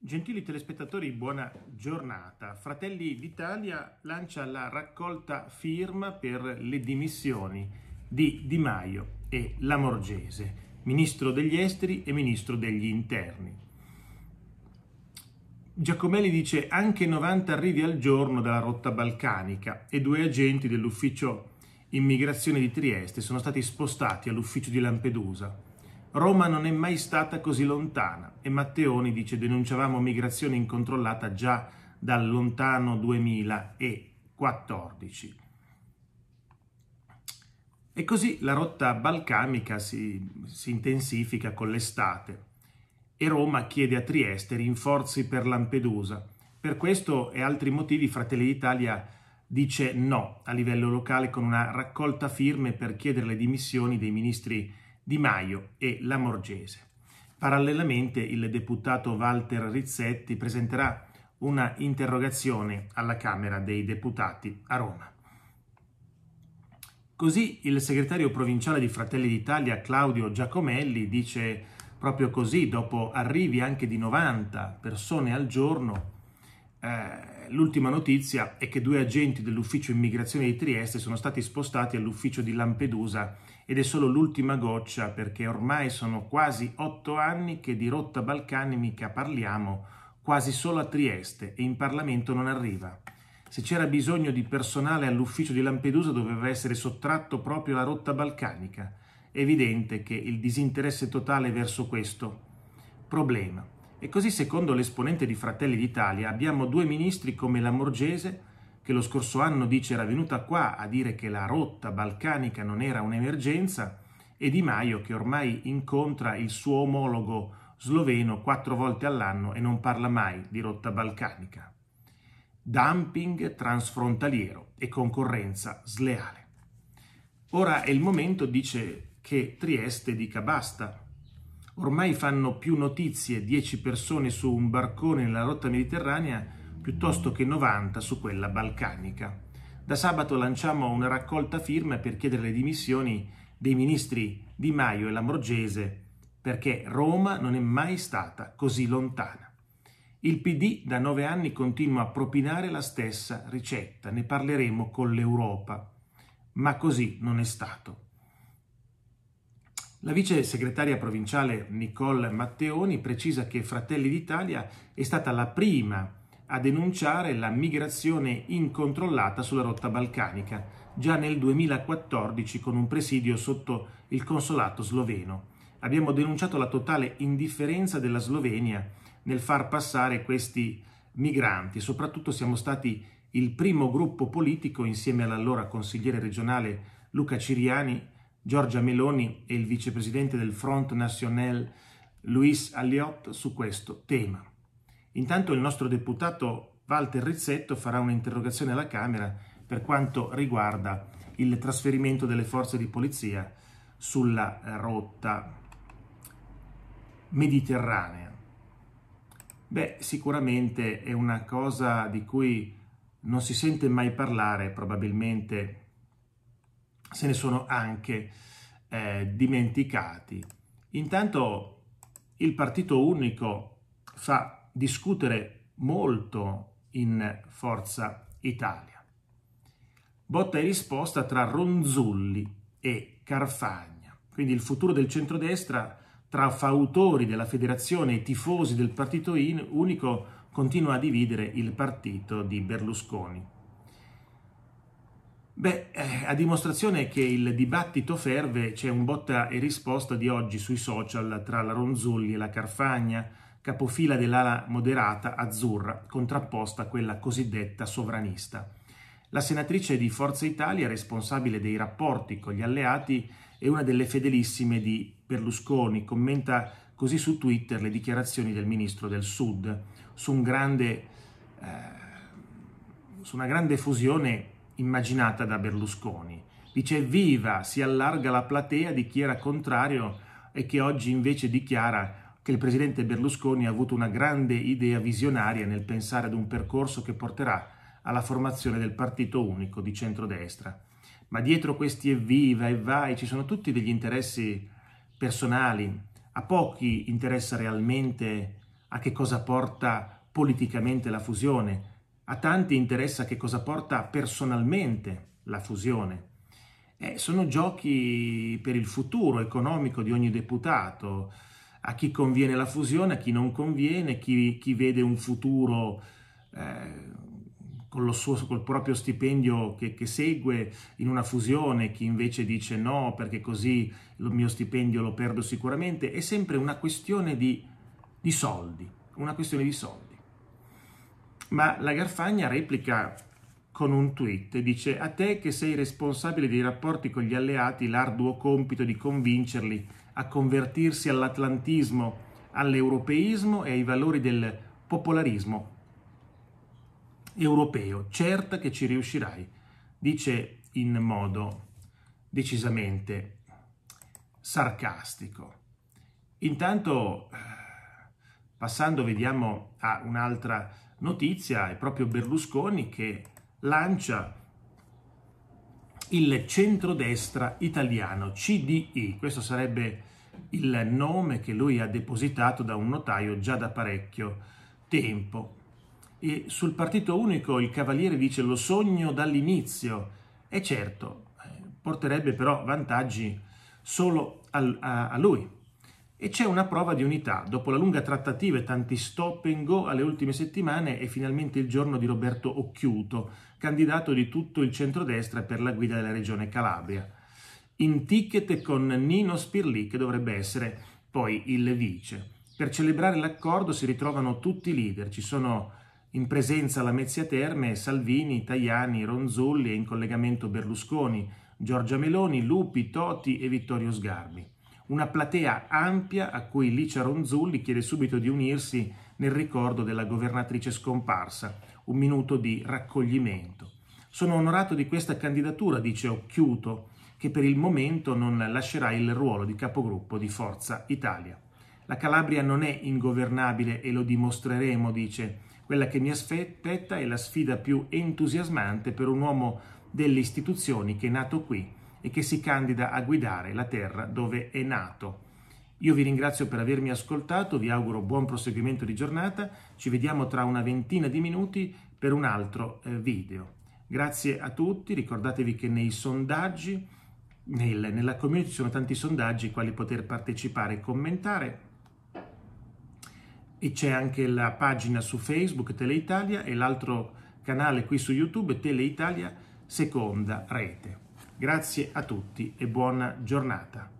Gentili telespettatori, buona giornata. Fratelli d'Italia lancia la raccolta firma per le dimissioni di Di Maio e Lamorgese, ministro degli esteri e ministro degli interni. Giacomelli dice anche 90 arrivi al giorno dalla rotta balcanica e due agenti dell'ufficio immigrazione di Trieste sono stati spostati all'ufficio di Lampedusa Roma non è mai stata così lontana e Matteoni dice denunciavamo migrazione incontrollata già dal lontano 2014. E così la rotta balcanica si, si intensifica con l'estate e Roma chiede a Trieste rinforzi per Lampedusa. Per questo e altri motivi Fratelli d'Italia dice no a livello locale con una raccolta firme per chiedere le dimissioni dei ministri di Maio e La Morgese. Parallelamente il deputato Walter Rizzetti presenterà una interrogazione alla Camera dei Deputati a Roma. Così il segretario provinciale di Fratelli d'Italia Claudio Giacomelli dice proprio così, dopo arrivi anche di 90 persone al giorno, eh, l'ultima notizia è che due agenti dell'ufficio immigrazione di Trieste sono stati spostati all'ufficio di Lampedusa ed è solo l'ultima goccia perché ormai sono quasi otto anni che di rotta balcanica parliamo quasi solo a Trieste e in Parlamento non arriva. Se c'era bisogno di personale all'ufficio di Lampedusa doveva essere sottratto proprio la rotta balcanica. È evidente che il disinteresse totale verso questo problema. E così secondo l'esponente di Fratelli d'Italia abbiamo due ministri come la Morgese che lo scorso anno dice era venuta qua a dire che la rotta balcanica non era un'emergenza, e Di Maio che ormai incontra il suo omologo sloveno quattro volte all'anno e non parla mai di rotta balcanica. Dumping transfrontaliero e concorrenza sleale. Ora è il momento, dice, che Trieste dica basta. Ormai fanno più notizie 10 persone su un barcone nella rotta mediterranea piuttosto che 90 su quella balcanica. Da sabato lanciamo una raccolta firme per chiedere le dimissioni dei ministri Di Maio e Lamorgese perché Roma non è mai stata così lontana. Il PD da nove anni continua a propinare la stessa ricetta, ne parleremo con l'Europa, ma così non è stato. La vice segretaria provinciale Nicole Matteoni precisa che Fratelli d'Italia è stata la prima a denunciare la migrazione incontrollata sulla rotta balcanica, già nel 2014 con un presidio sotto il consolato sloveno. Abbiamo denunciato la totale indifferenza della Slovenia nel far passare questi migranti. Soprattutto siamo stati il primo gruppo politico insieme all'allora consigliere regionale Luca Ciriani, Giorgia Meloni e il vicepresidente del Front National Luis Alliot su questo tema. Intanto il nostro deputato Walter Rizzetto farà un'interrogazione alla Camera per quanto riguarda il trasferimento delle forze di polizia sulla eh, rotta mediterranea. Beh, sicuramente è una cosa di cui non si sente mai parlare, probabilmente se ne sono anche eh, dimenticati. Intanto il partito unico fa discutere molto in Forza Italia. Botta e risposta tra Ronzulli e Carfagna. Quindi il futuro del centrodestra tra fautori della federazione e tifosi del partito in, unico continua a dividere il partito di Berlusconi. Beh, eh, a dimostrazione che il dibattito ferve c'è un botta e risposta di oggi sui social tra la Ronzulli e la Carfagna, capofila dell'ala moderata azzurra, contrapposta a quella cosiddetta sovranista. La senatrice di Forza Italia, responsabile dei rapporti con gli alleati, è una delle fedelissime di Berlusconi, commenta così su Twitter le dichiarazioni del ministro del Sud su, un grande, eh, su una grande fusione immaginata da Berlusconi. Dice viva, si allarga la platea di chi era contrario e che oggi invece dichiara che il presidente Berlusconi ha avuto una grande idea visionaria nel pensare ad un percorso che porterà alla formazione del partito unico di centrodestra. Ma dietro questi evviva e vai ci sono tutti degli interessi personali, a pochi interessa realmente a che cosa porta politicamente la fusione, a tanti interessa che cosa porta personalmente la fusione. Eh, sono giochi per il futuro economico di ogni deputato, a chi conviene la fusione, a chi non conviene, chi, chi vede un futuro eh, col, suo, col proprio stipendio che, che, segue in una fusione, chi invece dice no perché così il mio stipendio lo perdo sicuramente, è sempre una questione di, di soldi, una questione di soldi. Ma la Garfagna replica con un tweet, dice a te che sei responsabile dei rapporti con gli alleati l'arduo compito di convincerli a convertirsi all'atlantismo, all'europeismo e ai valori del popolarismo europeo. Certa che ci riuscirai, dice in modo decisamente sarcastico. Intanto, passando, vediamo a un'altra notizia, è proprio Berlusconi che lancia il centrodestra italiano, CDI, questo sarebbe il nome che lui ha depositato da un notaio già da parecchio tempo. E sul partito unico il Cavaliere dice lo sogno dall'inizio, e certo, eh, porterebbe però vantaggi solo a, a, a lui, e c'è una prova di unità. Dopo la lunga trattativa e tanti stop and go alle ultime settimane è finalmente il giorno di Roberto Occhiuto, candidato di tutto il centrodestra per la guida della regione Calabria. In ticket con Nino Spirli, che dovrebbe essere poi il vice. Per celebrare l'accordo si ritrovano tutti i leader. Ci sono in presenza alla Mezzia Terme Salvini, Tajani, Ronzulli e in collegamento Berlusconi, Giorgia Meloni, Lupi, Toti e Vittorio Sgarbi una platea ampia a cui Licia Ronzulli chiede subito di unirsi nel ricordo della governatrice scomparsa, un minuto di raccoglimento. Sono onorato di questa candidatura, dice Occhiuto, che per il momento non lascerà il ruolo di capogruppo di Forza Italia. La Calabria non è ingovernabile e lo dimostreremo, dice. Quella che mi aspetta è la sfida più entusiasmante per un uomo delle istituzioni che è nato qui e che si candida a guidare la terra dove è nato. Io vi ringrazio per avermi ascoltato, vi auguro buon proseguimento di giornata, ci vediamo tra una ventina di minuti per un altro eh, video. Grazie a tutti, ricordatevi che nei sondaggi, nel, nella community ci sono tanti sondaggi ai quali poter partecipare e commentare e c'è anche la pagina su Facebook Teleitalia e l'altro canale qui su YouTube Teleitalia Seconda Rete. Grazie a tutti e buona giornata.